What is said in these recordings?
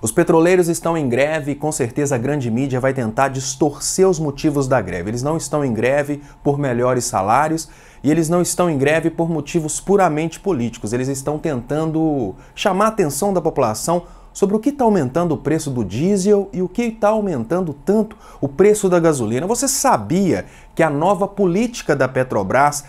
Os petroleiros estão em greve e com certeza a grande mídia vai tentar distorcer os motivos da greve. Eles não estão em greve por melhores salários e eles não estão em greve por motivos puramente políticos. Eles estão tentando chamar a atenção da população sobre o que está aumentando o preço do diesel e o que está aumentando tanto o preço da gasolina. Você sabia que a nova política da Petrobras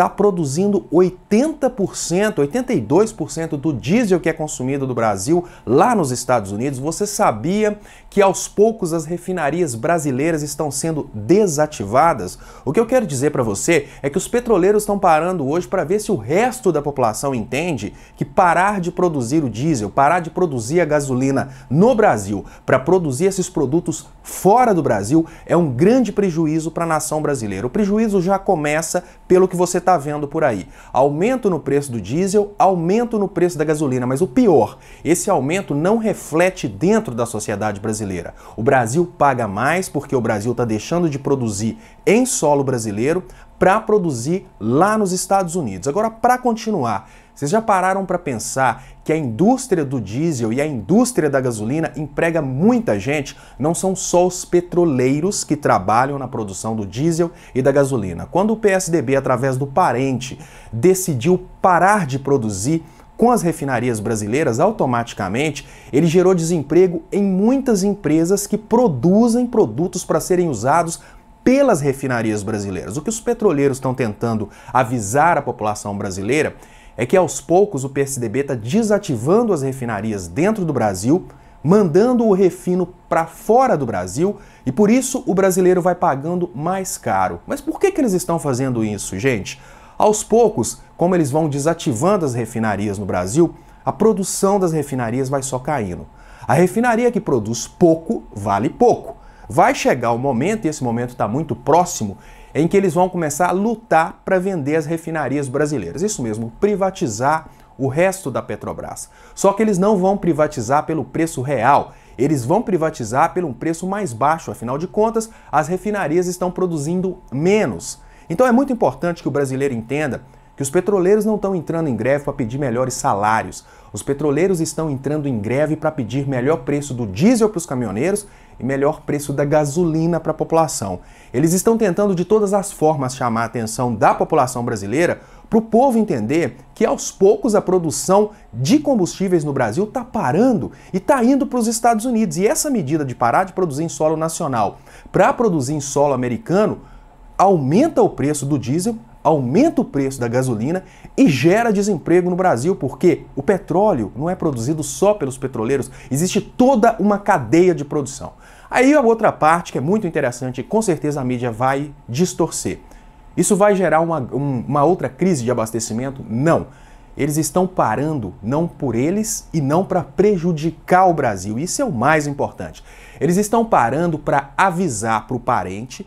está produzindo 80%, 82% do diesel que é consumido do Brasil lá nos Estados Unidos. Você sabia que aos poucos as refinarias brasileiras estão sendo desativadas? O que eu quero dizer para você é que os petroleiros estão parando hoje para ver se o resto da população entende que parar de produzir o diesel, parar de produzir a gasolina no Brasil para produzir esses produtos fora do Brasil é um grande prejuízo para a nação brasileira. O prejuízo já começa pelo que você está está vendo por aí. Aumento no preço do diesel, aumento no preço da gasolina, mas o pior, esse aumento não reflete dentro da sociedade brasileira. O Brasil paga mais porque o Brasil está deixando de produzir em solo brasileiro, para produzir lá nos Estados Unidos. Agora, para continuar, vocês já pararam para pensar que a indústria do diesel e a indústria da gasolina emprega muita gente? Não são só os petroleiros que trabalham na produção do diesel e da gasolina. Quando o PSDB, através do parente, decidiu parar de produzir com as refinarias brasileiras, automaticamente ele gerou desemprego em muitas empresas que produzem produtos para serem usados pelas refinarias brasileiras. O que os petroleiros estão tentando avisar a população brasileira é que aos poucos o PSDB está desativando as refinarias dentro do Brasil, mandando o refino para fora do Brasil e por isso o brasileiro vai pagando mais caro. Mas por que, que eles estão fazendo isso, gente? Aos poucos, como eles vão desativando as refinarias no Brasil, a produção das refinarias vai só caindo. A refinaria que produz pouco vale pouco. Vai chegar o momento, e esse momento está muito próximo, em que eles vão começar a lutar para vender as refinarias brasileiras. Isso mesmo, privatizar o resto da Petrobras. Só que eles não vão privatizar pelo preço real, eles vão privatizar pelo um preço mais baixo, afinal de contas, as refinarias estão produzindo menos. Então é muito importante que o brasileiro entenda que os petroleiros não estão entrando em greve para pedir melhores salários. Os petroleiros estão entrando em greve para pedir melhor preço do diesel para os caminhoneiros e melhor preço da gasolina para a população. Eles estão tentando de todas as formas chamar a atenção da população brasileira para o povo entender que aos poucos a produção de combustíveis no Brasil está parando e está indo para os Estados Unidos. E essa medida de parar de produzir em solo nacional para produzir em solo americano aumenta o preço do diesel aumenta o preço da gasolina e gera desemprego no Brasil, porque o petróleo não é produzido só pelos petroleiros, existe toda uma cadeia de produção. Aí a outra parte que é muito interessante e com certeza a mídia vai distorcer. Isso vai gerar uma, um, uma outra crise de abastecimento? Não. Eles estão parando não por eles e não para prejudicar o Brasil. Isso é o mais importante. Eles estão parando para avisar para o parente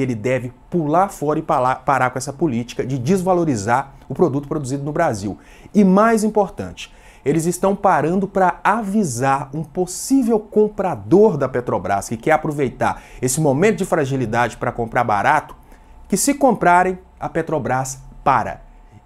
que ele deve pular fora e parar com essa política de desvalorizar o produto produzido no Brasil. E mais importante, eles estão parando para avisar um possível comprador da Petrobras que quer aproveitar esse momento de fragilidade para comprar barato, que se comprarem, a Petrobras para.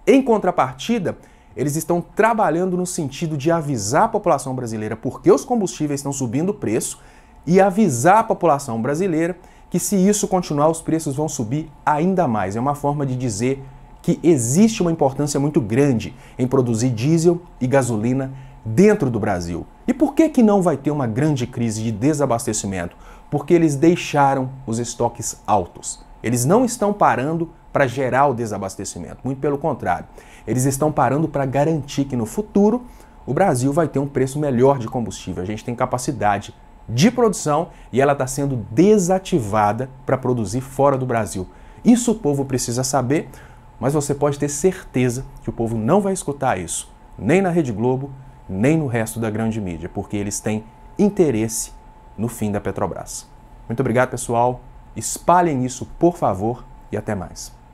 Em contrapartida, eles estão trabalhando no sentido de avisar a população brasileira porque os combustíveis estão subindo o preço e avisar a população brasileira que se isso continuar, os preços vão subir ainda mais. É uma forma de dizer que existe uma importância muito grande em produzir diesel e gasolina dentro do Brasil. E por que que não vai ter uma grande crise de desabastecimento? Porque eles deixaram os estoques altos. Eles não estão parando para gerar o desabastecimento, muito pelo contrário. Eles estão parando para garantir que no futuro o Brasil vai ter um preço melhor de combustível. A gente tem capacidade de produção e ela está sendo desativada para produzir fora do Brasil. Isso o povo precisa saber, mas você pode ter certeza que o povo não vai escutar isso, nem na Rede Globo, nem no resto da grande mídia, porque eles têm interesse no fim da Petrobras. Muito obrigado, pessoal. Espalhem isso, por favor, e até mais.